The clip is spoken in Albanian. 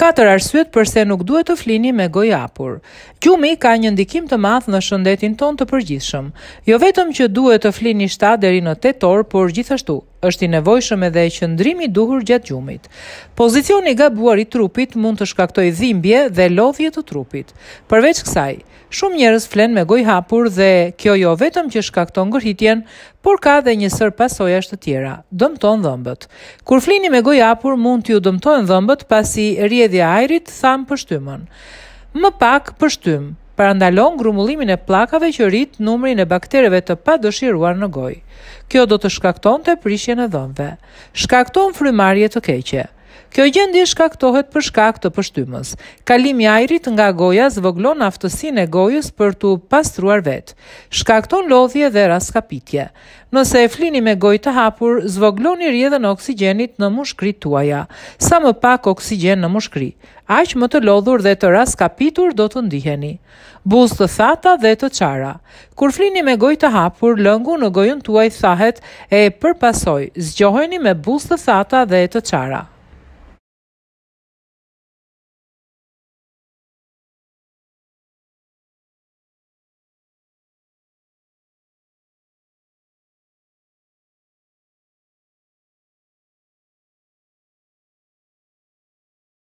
Katër arsyet përse nuk duhet të flini me gojë hapur. Gjumi ka një ndikim të madh në shëndetin tonë të përgjithshëm. Jo vetëm që duhet të flini 7 deri në 8 orë, por gjithashtu është i nevojshëm edhe qëndrimi i duhur gjatë gjumit. Pozicioni i gabuar i trupit mund të shkaktojë dhimbje dhe lodhje të trupit. Përveç kësaj, shumë njerëz flen me gojë hapur dhe kjo jo vetëm që shkakton ngrohtitjen, por ka edhe një sër pasojash të tjera, dëmton dhëmbët. Kur flini me gojë hapur mund t'ju dëmtojnë dhëmbët pasi rrjedhja e ajrit tham për shtymën. Më pak për shtymë, parandalon grumullimin e plakave që rrit numrin e baktereve të pa dëshiruar në gojë. Kjo do të shkakton të prishje në dhëmve. Shkakton frymarje të keqe. Kjo gjendje shkaktohet për shkak të pështymës. Kalimi i ajrit nga goja zvoglon aftësinë e gojës për të pastruar vet. Shkakton lodhje dhe raskapitje. Nëse e flini me gojë të hapur, zvogloni rrjedhën e oksigjenit në mushkrit tuaja. Sa më pak oksigjen në mushkri, aq më të lodhur dhe të raskapitur do të ndiheni. Buzë të thata dhe të çara. Kur flini me gojë të hapur, lëngu në gojën tuaj thahet e përpasoj. Zgjoheni me buzë të thata dhe të çara.